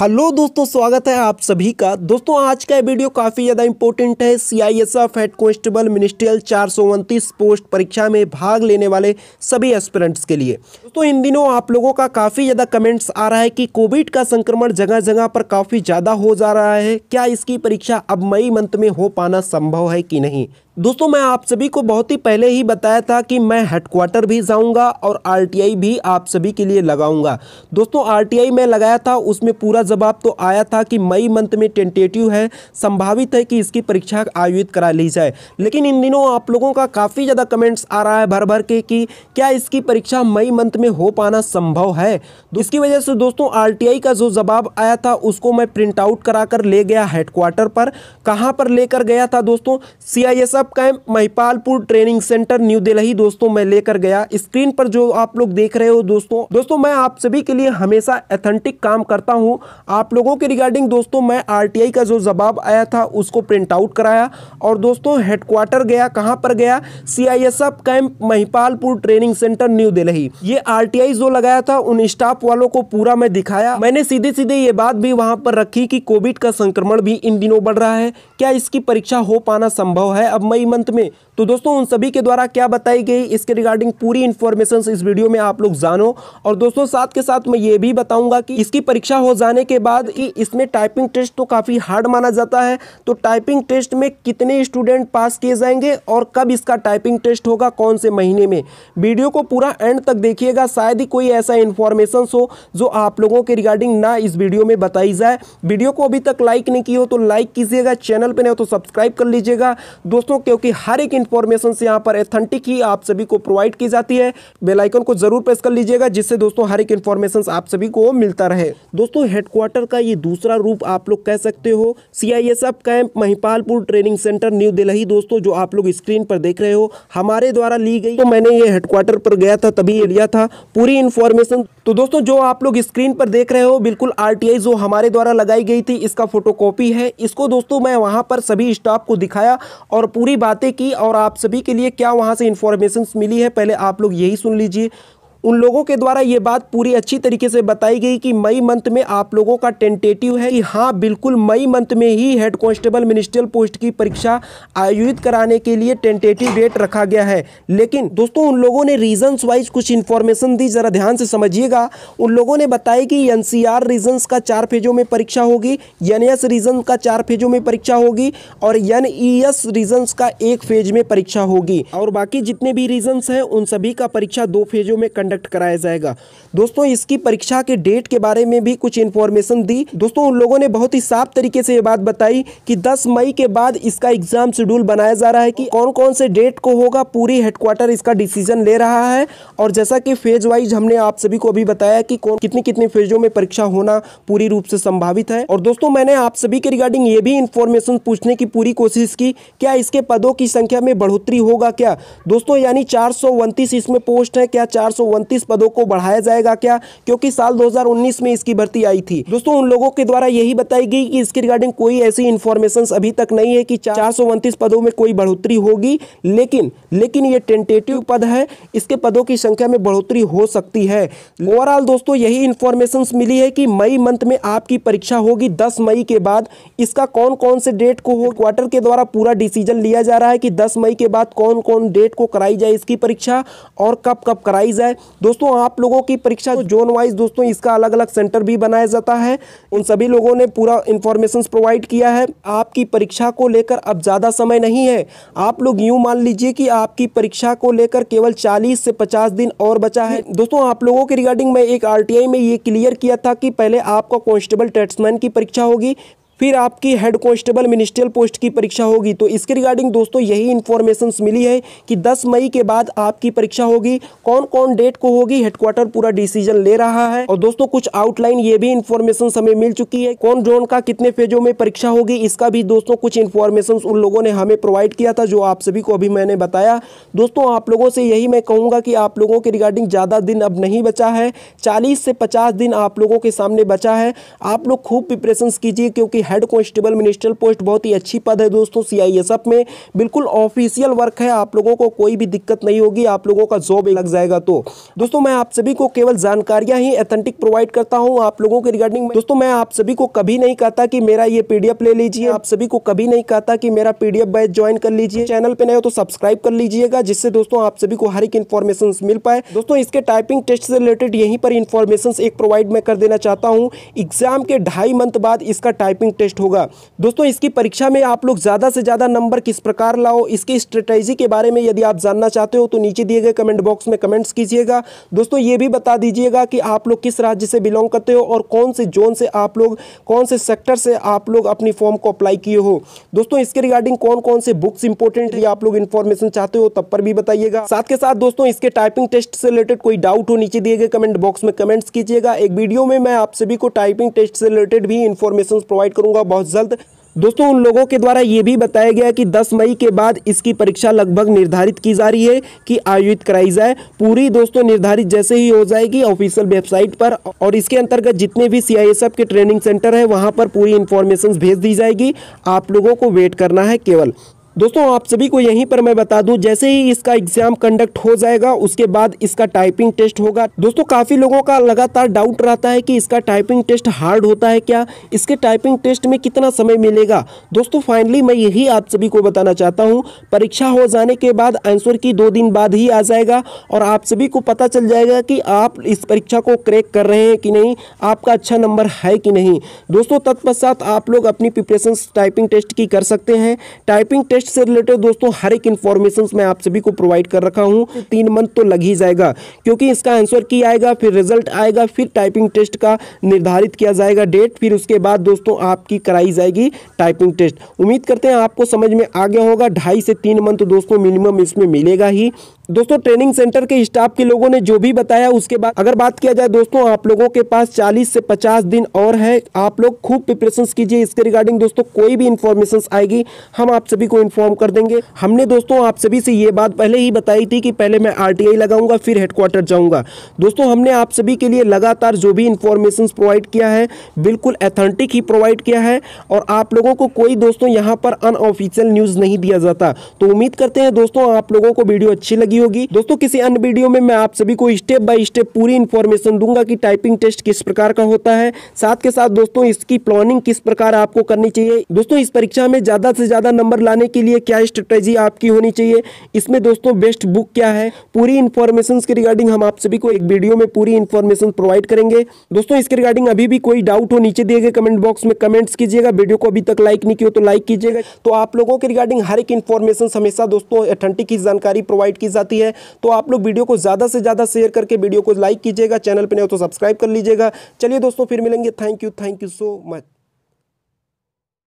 hello दोस्तों स्वागत है आप सभी का दोस्तों आज का वीडियो काफ़ी ज़्यादा इंपॉर्टेंट है सीआईएसएफ हेड कांस्टेबल मिनिस्ट्रियल चार पोस्ट परीक्षा में भाग लेने वाले सभी एस्पिरेंट्स के लिए दोस्तों इन दिनों आप लोगों का काफ़ी ज़्यादा कमेंट्स आ रहा है कि कोविड का संक्रमण जगह जगह पर काफ़ी ज़्यादा हो जा रहा है क्या इसकी परीक्षा अब मई मंथ में हो पाना संभव है कि नहीं दोस्तों मैं आप सभी को बहुत ही पहले ही बताया था कि मैं हेडक्वार्टर भी जाऊंगा और आरटीआई भी आप सभी के लिए लगाऊंगा दोस्तों आरटीआई मैं लगाया था उसमें पूरा जवाब तो आया था कि मई मंथ में टेंटेटिव है संभावित है कि इसकी परीक्षा आयोजित करा ली जाए लेकिन इन दिनों आप लोगों का काफ़ी ज़्यादा कमेंट्स आ रहा है भर भर के कि क्या इसकी परीक्षा मई मंथ में हो पाना संभव है इसकी वजह से दोस्तों आर का जो जवाब आया था उसको मैं प्रिंट आउट करा कर ले गया हेडक्वार्टर पर कहाँ पर लेकर गया था दोस्तों सी आपका है Mahipalpur training centre new Delhi दोस्तों मैं लेकर गया स्क्रीन पर जो आप लोग देख रहे हो दोस्तों दोस्तों मैं आप सभी के लिए हमेशा एथेंटिक काम करता हूं आप लोगों के रिगार्डिंग दोस्तों मैं आरटीआई का जो जवाब आया था उसको प्रिंट आउट कराया और दोस्तों हेडक्वार्टर गया कहाँ पर गया CISF camp Mahipalpur training centre new Delhi ये आरटीआई जो लगाया था उन स्टाफ वालों को पूरा मैं दिखाया मैंने सीधे सीधे ये बात भी वहां पर रखी कि कोविड का संक्रमण भी इन दिनों बढ़ रहा है क्या इसकी परीक्षा हो पाना संभव है अब मई मंथ में तो दोस्तों उन सभी के द्वारा क्या बताई गई इसके रिगार्डिंग पूरी इन्फॉर्मेशन इस वीडियो में आप लोग जानो और दोस्तों साथ के साथ मैं ये भी बताऊंगा कि इसकी परीक्षा हो जाने के बाद कि इसमें टाइपिंग टेस्ट तो काफ़ी हार्ड माना जाता है तो टाइपिंग टेस्ट में कितने स्टूडेंट पास किए जाएंगे और कब इसका टाइपिंग टेस्ट होगा कौन से महीने में वीडियो को पूरा एंड तक देखिएगा शायद ही कोई ऐसा इन्फॉर्मेशन हो जो आप लोगों के रिगार्डिंग ना इस वीडियो में बताई जाए वीडियो को अभी तक लाइक नहीं की हो तो लाइक कीजिएगा चैनल पर नहीं हो तो सब्सक्राइब कर लीजिएगा दोस्तों क्योंकि हर एक इंफॉर्मेशन से यहाँ पर एथेंटिक ही आप सभी को प्रोवाइड की जाती है बेलाइकन को जरूर प्रेस कर लीजिएगा जिससे दोस्तों हर एक इंफॉर्मेशन आप सभी को मिलता रहे दोस्तों हेडक्वार्टर का ये दूसरा रूप आप लोग कह सकते हो सी camp Mahipalpur training centre new Delhi दोस्तों जो आप लोग स्क्रीन पर देख रहे हो हमारे द्वारा ली गई तो मैंने ये हेडक्वार्टर पर गया था तभी लिया था पूरी इंफॉर्मेशन तो दोस्तों जो आप लोग स्क्रीन पर देख रहे हो बिल्कुल आरटीआई जो हमारे द्वारा लगाई गई थी इसका फोटोकॉपी है इसको दोस्तों मैं वहां पर सभी स्टाफ को दिखाया और पूरी पूरी बातें की और आप सभी के लिए क्या वहां से इंफॉर्मेशन मिली है पहले आप लोग यही सुन लीजिए उन लोगों के द्वारा ये बात पूरी अच्छी तरीके से बताई गई कि मई मंथ में आप लोगों का टेंटेटिव है कि हाँ बिल्कुल मई मंथ में ही हेड कांस्टेबल मिनिस्ट्रियल पोस्ट की परीक्षा आयोजित कराने के लिए टेंटेटिव डेट रखा गया है लेकिन दोस्तों उन लोगों ने रीजन वाइज कुछ इन्फॉर्मेशन दी ज़रा ध्यान से समझिएगा उन लोगों ने बताया कि एन सी रीजन्स का चार फेजों में परीक्षा होगी एन एस रीजन का चार फेजों में परीक्षा होगी और एन ई एस रीजन्स का एक फेज में परीक्षा होगी और बाकी जितने भी रीजन्स हैं उन सभी का परीक्षा दो फेजों में कंडक्ट कराया जाएगा दोस्तों इसकी परीक्षा के डेट के बारे में भी कुछ इन्फॉर्मेशन दी दोस्तों उन लोगों ने बहुत ही साफ तरीके से ये बात बताई कि 10 मई के बाद इसका एग्जाम शेड्यूल बनाया जा रहा है कि कौन कौन से डेट को होगा पूरी हेडक्वार्टर इसका डिसीजन ले रहा है और जैसा कि फेज वाइज हमने आप सभी को अभी बताया कि कौन कितनी कितने फेजों में परीक्षा होना पूरी रूप से संभावित है और दोस्तों मैंने आप सभी के रिगार्डिंग ये भी इन्फॉर्मेशन पूछने की पूरी कोशिश की क्या इसके पदों की संख्या में बढ़ोतरी होगा क्या दोस्तों यानी चार इसमें पोस्ट है क्या चार उनतीस पदों को बढ़ाया जाएगा क्या क्योंकि साल 2019 में इसकी भर्ती आई थी दोस्तों उन लोगों के द्वारा यही बताई गई कि इसके रिगार्डिंग कोई ऐसी इन्फॉर्मेशन अभी तक नहीं है कि चार पदों में कोई बढ़ोतरी होगी लेकिन लेकिन ये टेंटेटिव पद है इसके पदों की संख्या में बढ़ोतरी हो सकती है ओवरऑल दोस्तों यही इन्फॉर्मेशन मिली है कि मई मंथ में आपकी परीक्षा होगी दस मई के बाद इसका कौन कौन से डेट को क्वार्टर के द्वारा पूरा डिसीजन लिया जा रहा है कि दस मई के बाद कौन कौन डेट को कराई जाए इसकी परीक्षा और कब कब कराई जाए दोस्तों आप लोगों की परीक्षा जोन वाइज दोस्तों इसका अलग अलग सेंटर भी बनाया जाता है उन सभी लोगों ने पूरा इन्फॉर्मेशन प्रोवाइड किया है आपकी परीक्षा को लेकर अब ज़्यादा समय नहीं है आप लोग यूँ मान लीजिए कि आपकी परीक्षा को लेकर केवल चालीस से पचास दिन और बचा है दोस्तों आप लोगों के रिगार्डिंग मैं एक आर में ये क्लियर किया था कि पहले आपका कॉन्स्टेबल टेट्समैन की परीक्षा होगी फिर आपकी हेड कॉन्स्टेबल मिनिस्ट्रियल पोस्ट की परीक्षा होगी तो इसके रिगार्डिंग दोस्तों यही इन्फॉर्मेशन मिली है कि दस मई के बाद आपकी परीक्षा होगी कौन कौन डेट को होगी हेडक्वार्टर पूरा डिसीजन ले रहा है और दोस्तों कुछ आउटलाइन ये भी इन्फॉर्मेशन हमें मिल चुकी है कौन ड्रोन का कितने फेजों में परीक्षा होगी इसका भी दोस्तों कुछ इन्फॉर्मेशन उन लोगों ने हमें प्रोवाइड किया था जो आप सभी को अभी मैंने बताया दोस्तों आप लोगों से यही मैं कहूँगा कि आप लोगों के रिगार्डिंग ज़्यादा दिन अब नहीं बचा है चालीस से पचास दिन आप लोगों के सामने बचा है आप लोग खूब प्रिपरेशन कीजिए क्योंकि हेड कॉन्स्टेबल मिनिस्ट्रियल पोस्ट बहुत ही अच्छी पद है दोस्तों सीआईएसएफ में बिल्कुल ऑफिशियल वर्क है आप लोगों को कोई भी दिक्कत नहीं होगी आप लोगों का जॉब लग जाएगा तो दोस्तों मैं आप सभी को केवल जानकारियां ही अथेंटिक प्रोवाइड करता हूँ आप लोगों के रिगार्डिंग दोस्तों मैं आप सभी को कभी नहीं कहता कि मेरा ये पीडीएफ ले लीजिए आप सभी को कभी नहीं कहता कि मेरा पीडीएफ बैच ज्वाइन कर लीजिए चैनल पर नहीं हो तो सब्सक्राइब कर लीजिएगा जिससे दोस्तों आप सभी को हर एक इन्फॉर्मेशन मिल पाए दोस्तों इसके टाइपिंग टेस्ट से रिलेटेड यहीं पर इन्फॉर्मेशन एक प्रोवाइड मैं कर देना चाहता हूँ एग्जाम के ढाई मंथ बाद इसका टाइपिंग टेस्ट होगा दोस्तों इसकी परीक्षा में आप लोग ज़्यादा से ज़्यादा नंबर किस प्रकार लाओ इसकी स्ट्रेटेजी के बारे में यदि आप जानना चाहते हो तो नीचे दिए गए कमेंट बॉक्स में कमेंट्स कीजिएगा दोस्तों ये भी बता दीजिएगा कि आप लोग किस राज्य से बिलोंग करते हो और कौन से जोन से आप लोग कौन से सेक्टर से आप लोग अपनी फॉर्म को अप्लाई किए हो दोस्तों इसके रिगार्डिंग कौन कौन से बुक्स इंपोर्टेंट है आप लोग इन्फॉर्मेशन चाहते हो तब पर भी बताइएगा साथ के साथ दोस्तों इसके टाइपिंग टेस्ट से रिलेटेड कोई डाउट हो नीचे दिए गए कमेंट बॉक्स में कमेंट्स कीजिएगा एक वीडियो में मैं आप सभी को टाइपिंग टेस्ट से रिलेटेड भी इन्फॉर्मेशन प्रोवाइड करूँगा करूंगा बहुत जल्द दोस्तों उन लोगों के द्वारा ये भी बताया गया कि 10 मई के बाद इसकी परीक्षा लगभग निर्धारित की जा रही है कि आयोजित कराई जाए पूरी दोस्तों निर्धारित जैसे ही हो जाएगी ऑफिशियल वेबसाइट पर और इसके अंतर्गत जितने भी सी के ट्रेनिंग सेंटर है वहां पर पूरी इन्फॉर्मेशन भेज दी जाएगी आप लोगों को वेट करना है केवल दोस्तों आप सभी को यहीं पर मैं बता दूं जैसे ही इसका एग्जाम कंडक्ट हो जाएगा उसके बाद इसका टाइपिंग टेस्ट होगा दोस्तों काफ़ी लोगों का लगातार डाउट रहता है कि इसका टाइपिंग टेस्ट हार्ड होता है क्या इसके टाइपिंग टेस्ट में कितना समय मिलेगा दोस्तों फाइनली मैं यही आप सभी को बताना चाहता हूँ परीक्षा हो जाने के बाद आंसर की दो दिन बाद ही आ जाएगा और आप सभी को पता चल जाएगा कि आप इस परीक्षा को क्रैक कर रहे हैं कि नहीं आपका अच्छा नंबर है कि नहीं दोस्तों तत्पश्चात आप लोग अपनी प्रिपरेशन टाइपिंग टेस्ट की कर सकते हैं टाइपिंग टेस्ट इंटरेस्ट से रिलेटेड दोस्तों हर एक इन्फॉर्मेशन मैं आप सभी को प्रोवाइड कर रखा हूँ तीन मंथ तो लग ही जाएगा क्योंकि इसका आंसर की आएगा फिर रिजल्ट आएगा फिर टाइपिंग टेस्ट का निर्धारित किया जाएगा डेट फिर उसके बाद दोस्तों आपकी कराई जाएगी टाइपिंग टेस्ट उम्मीद करते हैं आपको समझ में आ गया होगा ढाई से तीन मंथ दोस्तों मिनिमम इसमें मिलेगा ही दोस्तों ट्रेनिंग सेंटर के स्टाफ के लोगों ने जो भी बताया उसके बाद अगर बात किया जाए दोस्तों आप लोगों के पास 40 से 50 दिन और है आप लोग खूब प्रिपरेशन कीजिए इसके रिगार्डिंग दोस्तों कोई भी इन्फॉर्मेशन आएगी हम आप सभी को इन्फॉर्म कर देंगे हमने दोस्तों आप सभी से ये बात पहले ही बताई थी कि पहले मैं आर लगाऊंगा फिर हेडक्वार्टर जाऊँगा दोस्तों हमने आप सभी के लिए लगातार जो भी इन्फॉर्मेशन प्रोवाइड किया है बिल्कुल एथेंटिक ही प्रोवाइड किया है और आप लोगों को कोई दोस्तों यहाँ पर अनऑफिशियल न्यूज़ नहीं दिया जाता तो उम्मीद करते हैं दोस्तों आप लोगों को वीडियो अच्छी लगी होगी दोस्तों किसी अन्य वीडियो में मैं आप सभी को स्टेप बाय स्टेप पूरी इन्फॉर्मेशन दूंगा कि टाइपिंग टेस्ट किस प्रकार का होता है साथ के साथ दोस्तों इसकी प्लानिंग किस प्रकार आपको करनी चाहिए दोस्तों इस परीक्षा में ज्यादा से ज्यादा नंबर लाने के लिए क्या स्ट्रेटेजी आपकी होनी चाहिए इसमें दोस्तों बेस्ट बुक क्या है पूरी इन्फॉर्मेशन के रिगार्डिंग हम आप सभी को एक वीडियो में पूरी इन्फॉर्मेशन प्रोवाइड करेंगे दोस्तों इसके रिगार्डिंग अभी भी कोई डाउट हो नीचे दिए गए कमेंट बॉक्स में कमेंट्स कीजिएगा वीडियो को अभी तक लाइक नहीं किया तो लाइक कीजिएगा तो आप लोगों के रिगार्डिंग हर एक इन्फॉर्मेशन हमेशा दोस्तों अथेंटिक की जानकारी प्रोवाइड की जाती जाती है तो आप लोग वीडियो को ज़्यादा से ज़्यादा शेयर करके वीडियो को लाइक कीजिएगा चैनल पर नहीं हो तो सब्सक्राइब कर लीजिएगा चलिए दोस्तों फिर मिलेंगे thank you thank you so much